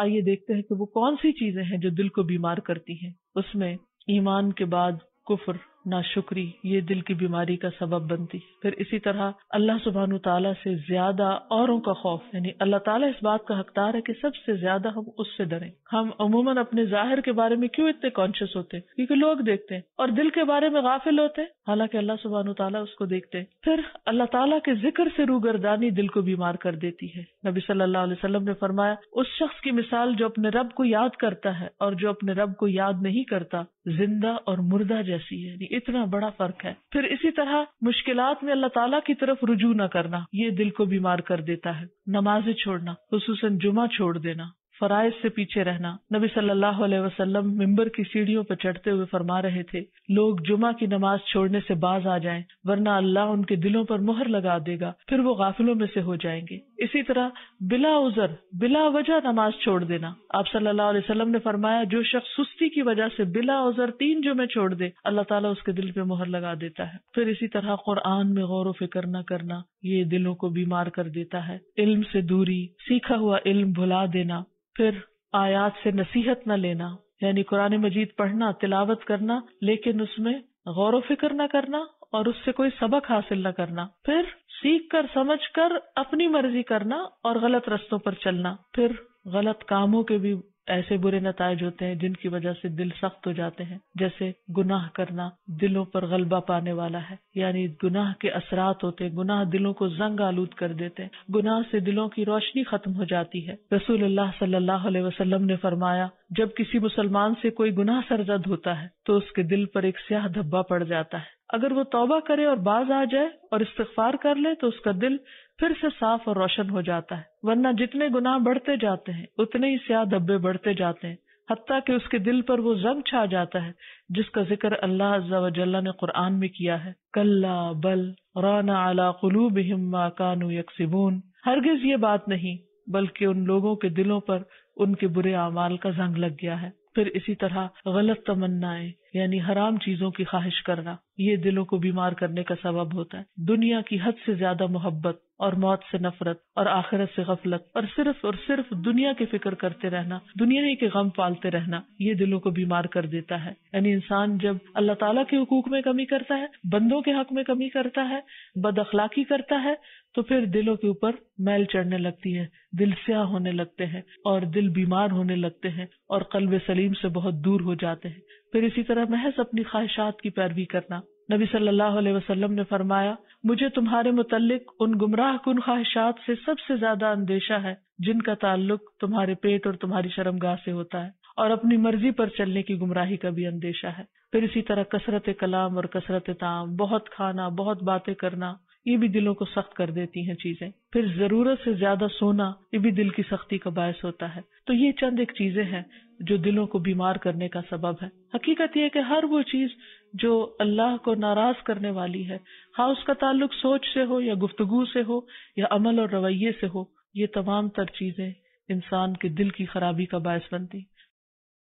आइए देखते हैं कि वो कौन सी चीजें हैं जो दिल को बीमार करती हैं उसमें ईमान के बाद कुफर ना शुक्री ये दिल की बीमारी का सबब बनती फिर इसी तरह अल्लाह सुबहान तला से ज्यादा औरों का खौफ यानी अल्लाह ताला इस बात का हकदार है कि सबसे ज्यादा हम उससे डरे हम अमूमन अपने जाहिर के बारे में क्यों इतने कॉन्शियस होते हैं क्योंकि लोग देखते हैं और दिल के बारे में गाफिल होते हैं हालांकि अल्लाह सुबहान तला उसको देखते फिर अल्लाह तला के जिक्र से रूगरदानी दिल को बीमार कर देती है नबी सल्लल्लाहु वसलम ने फरमाया उस शख्स की मिसाल जो अपने रब को याद करता है और जो अपने रब को याद नहीं करता जिंदा और मुर्दा जैसी है इतना बड़ा फर्क है फिर इसी तरह मुश्किलात में अल्लाह ताला की तरफ रुजू न करना ये दिल को बीमार कर देता है नमाजें छोड़ना खसूस जुमा छोड़ देना फराइज से पीछे रहना नबी सल्लल्लाहु अलैहि वसल्लम मिंबर की सीढ़ियों पर चढ़ते हुए फरमा रहे थे लोग जुमा की नमाज छोड़ने से बाज आ जाएं वरना अल्लाह उनके दिलों पर मुहर लगा देगा फिर वो गाफिलों में से हो जाएंगे इसी तरह बिला उजर बिला वजह नमाज छोड़ देना आप सल्लल्लाहु अलैहि वसल्लम ने फरमाया जो शख्स सुस्ती की वजह से बिला उजर तीन जुमे छोड़ दे अल्लाह ताला उसके दिल पे मुहर लगा देता है फिर इसी तरह कुरान में गौर व फिक्र न करना ये दिलों को बीमार कर देता है इल्म से दूरी सीखा हुआ इल्म भुला देना फिर आयात से नसीहत न लेना यानी कुरान मजीद पढ़ना तिलावत करना लेकिन उसमें गौर वफिक्र फिक्र न करना और उससे कोई सबक हासिल न करना फिर सीख कर समझ कर अपनी मर्जी करना और गलत रस्तों पर चलना फिर गलत कामों के भी ऐसे बुरे नतज होते हैं जिनकी वजह से दिल सख्त हो जाते हैं जैसे गुनाह करना दिलों पर गलबा पाने वाला है यानी गुनाह के असरात होते हैं गुनाह दिलों को जंग आलूद कर देते हैं गुनाह से दिलों की रोशनी खत्म हो जाती है रसूल सल्लाह वसलम ने फरमाया जब किसी मुसलमान से कोई गुनाह सरजद होता है तो उसके दिल पर एक स्याह धब्बा पड़ जाता है अगर वो तौबा करे और बाज आ जाए और इस्तफार कर ले तो उसका दिल फिर से साफ और रोशन हो जाता है वरना जितने गुनाह बढ़ते जाते हैं उतने ही स्याह धब्बे बढ़ते जाते हैं हती कि उसके दिल पर वो जंग छा जाता है जिसका जिक्र अल्लाह अज्जा ने कुरान में किया है कल्ला बल रौना अला कलूब हिम्मा कानू यकसिबून हरगिज ये बात नहीं बल्कि उन लोगों के दिलों पर उनके बुरे अमाल का जंग लग गया है फिर इसी तरह गलत तमन्नाएं यानी हराम चीजों की ख्वाहिश करना ये दिलों को बीमार करने का सबब होता है दुनिया की हद से ज्यादा मोहब्बत और मौत से नफरत और आखिरत से गफलत और सिर्फ और सिर्फ दुनिया की फिक्र करते रहना दुनिया ही के गम पालते रहना ये दिलों को बीमार कर देता है यानी इंसान जब अल्लाह ताला के हकूक में कमी करता है बंदों के हक में कमी करता है बद अखलाकी करता है तो फिर दिलों के ऊपर मैल चढ़ने लगती है दिल स्याह होने लगते हैं और दिल बीमार होने लगते हैं और कल्ब सलीम से बहुत दूर हो जाते हैं फिर इसी तरह तरह महज अपनी ख्वाहिशात की पैरवी करना नबी सल्लल्लाहु अलैहि वसल्लम ने फरमाया मुझे तुम्हारे मुतलक उन गुमराह कन ख्वाहिशात से सबसे ज्यादा अंदेशा है जिनका ताल्लुक तुम्हारे पेट और तुम्हारी शर्मगाह से होता है और अपनी मर्जी पर चलने की गुमराही का भी अंदेशा है फिर इसी तरह कसरत कलाम और कसरत ताम बहुत खाना बहुत बातें करना ये भी दिलों को सख्त कर देती हैं चीजें फिर जरूरत से ज्यादा सोना ये भी दिल की सख्ती का बायस होता है तो ये चंद एक चीजें हैं जो दिलों को बीमार करने का सबब है हकीकत यह कि हर वो चीज जो अल्लाह को नाराज करने वाली है हाँ उसका ताल्लुक सोच से हो या गुफ्तगु से हो या अमल और रवैये से हो ये तमाम तर चीजें इंसान के दिल की खराबी का बायस बनती